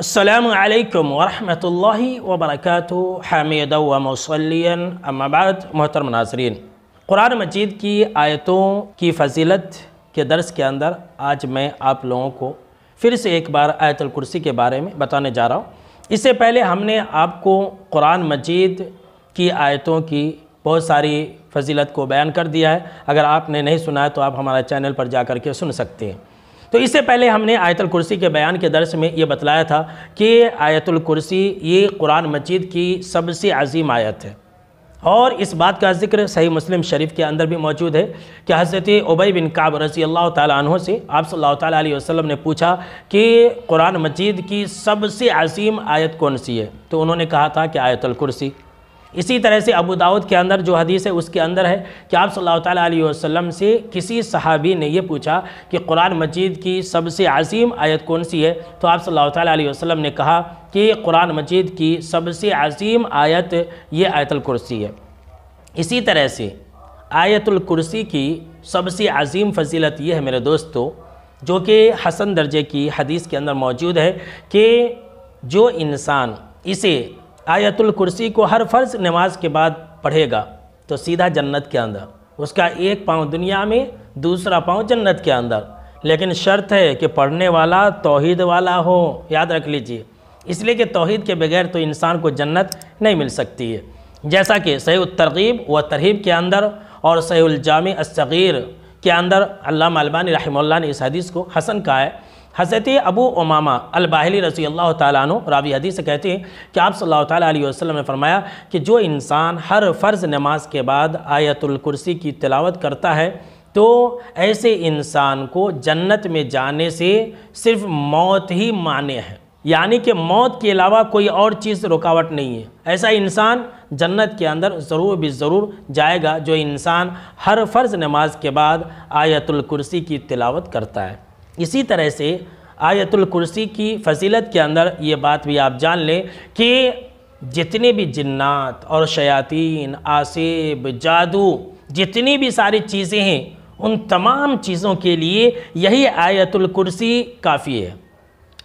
अल्लाम वरहमल वबरक हामिद व मौसलिन अम्माबाद मोहतरम नाजरीन कुरान मजीद की आयतों की फजीलत के दर्स के अंदर आज मैं आप लोगों को फिर से एक बार आयतल कुर्सी के बारे में बताने जा रहा हूँ इससे पहले हमने आपको कुरान मजीद की आयतों की बहुत सारी फजीलत को बयान कर दिया है अगर आपने नहीं सुना है तो आप हमारा चैनल पर जा कर के सुन सकते हैं तो इससे पहले हमने आयतल कुर्सी के बयान के दर्श में ये बतलाया था कि आयतुल कुर्सी ये कुरान मजीद की सबसे अजीम आयत है और इस बात का जिक्र सही मुस्लिम शरीफ के अंदर भी मौजूद है कि हज़रत उबई बिन काब रजी अल्लाह तहों से आप सल्लल्लाहु अलैहि वसल्लम ने पूछा कि कुरान मजीद की सबसे अजीम आयत कौन सी है तो उन्होंने कहा था कि आयतल कुर्सी इसी तरह से अबू दाऊद के अंदर जो हदीस है उसके अंदर है कि आप सल्लल्लाहु अलैहि वसल्लम से किसी सहाबी ने यह पूछा कि कुरान मजीद की सबसे अजीम आयत कौन सी है तो आप सल्लल्लाहु अलैहि वसल्लम ने कहा कि कुरान मजीद की सबसे अजीम आयत ये आयतल कुर्सी है इसी तरह से आयतुल कुर्सी की सबसे अजीम फजीलत यह है मेरे दोस्तों जो कि हसन दर्जे की हदीस के अंदर मौजूद है कि जो इंसान इसे आयतुल कुर्सी को हर फ़र्ज नमाज के बाद पढ़ेगा तो सीधा जन्नत के अंदर उसका एक पाँव दुनिया में दूसरा पाँव जन्नत के अंदर लेकिन शर्त है कि पढ़ने वाला तोहद वाला हो याद रख लीजिए इसलिए कि तोहद के बगैर तो इंसान को जन्नत नहीं मिल सकती है जैसा कि सही तरगीब व तरहीब के अंदर और सही जाम सग़ीर के अंदर अल्लाह अलबानी रहमल्ला ने इस हदीस को हसन कहा है हज़रत अबू उमामा अलबाहली रसी अल्लाह तु रावी हदीस कहते हैं कि आप सल्लल्लाहु अलैहि वसल्लम ने फरमाया कि जो इंसान हर फ़र्ज़ नमाज के बाद आयतुल कुर्सी की तिलावत करता है तो ऐसे इंसान को जन्नत में जाने से सिर्फ मौत ही माने है यानी कि मौत के अलावा कोई और चीज़ रुकावट नहीं है ऐसा इंसान जन्नत के अंदर ज़रूर भी ज़रूर जाएगा जो इंसान हर फ़र्ज़ नमाज के बाद आयतुल कुर्सी की तिलावत करता है इसी तरह से आयतुल कुर्सी की फजीलत के अंदर ये बात भी आप जान लें कि जितने भी जन्नात और शयातीन आसेब जादू जितनी भी सारी चीज़ें हैं उन तमाम चीज़ों के लिए यही आयतुल कुर्सी काफ़ी है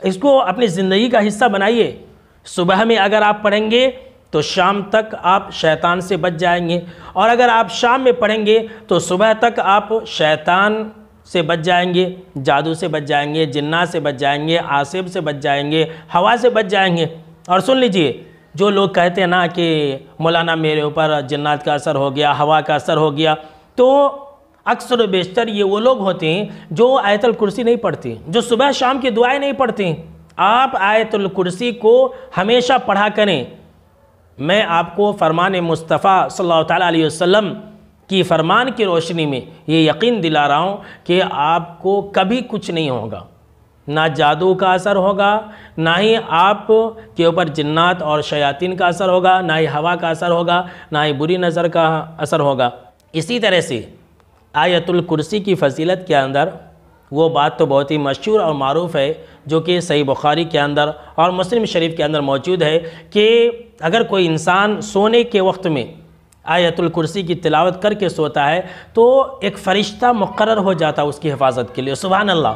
इसको अपनी ज़िंदगी का हिस्सा बनाइए सुबह में अगर आप पढ़ेंगे तो शाम तक आप शैतान से बच जाएंगे और अगर आप शाम में पढ़ेंगे तो सुबह तक आप शैतान से बच जाएंगे जादू से बच जाएंगे जिन्ना से बच जाएंगे आसिब से बच जाएंगे हवा से बच जाएंगे और सुन लीजिए जो लोग कहते हैं ना कि मौलाना मेरे ऊपर जन्नात का असर हो गया हवा का असर हो गया तो अक्सर बेशतर ये वो लोग होते हैं जो आयतल कुर्सी नहीं पढ़ते जो सुबह शाम की दुआएं नहीं पढ़ते आप आयतल कुर्सी को हमेशा पढ़ा करें मैं आपको फरमान मुस्तफ़ा सल्लल्लाहु अलैहि वसल्लम कि फरमान की रोशनी में ये यकीन दिला रहा हूँ कि आपको कभी कुछ नहीं होगा ना जादू का असर होगा ना ही आप के ऊपर जन्नात और शयातीन का असर होगा ना ही हवा का असर होगा ना ही बुरी नज़र का असर होगा इसी तरह से आयतुल कुर्सी की फजीलत के अंदर वो बात तो बहुत ही मशहूर और मरूफ़ है जो कि सही बुखारी के अंदर और मुस्लिम शरीफ के अंदर मौजूद है कि अगर कोई इंसान सोने के वक्त में आयतुल कुर्सी की तिलावत करके सोता है तो एक फ़रिश्ता मुकर हो जाता है उसकी हिफाजत के लिए सुबह अल्लाह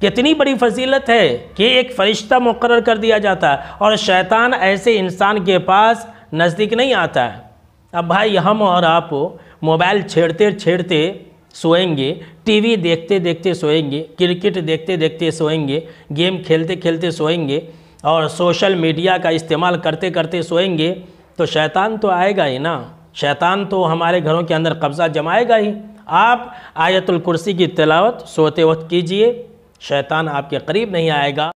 कितनी बड़ी फजीलत है कि एक फ़रिश्ता मुकर कर दिया जाता है और शैतान ऐसे इंसान के पास नज़दीक नहीं आता है अब भाई हम और आप मोबाइल छेड़ते छेड़ते सोएंगे टीवी देखते देखते सोएंगे क्रिकेट देखते देखते सोएंगे गेम खेलते खेलते सोएंगे और सोशल मीडिया का इस्तेमाल करते करते सोएंगे तो शैतान तो आएगा ही ना शैतान तो हमारे घरों के अंदर कब्ज़ा जमाएगा ही आप आयतुल कुर्सी की तिलावत सोते वक्त कीजिए शैतान आपके करीब नहीं आएगा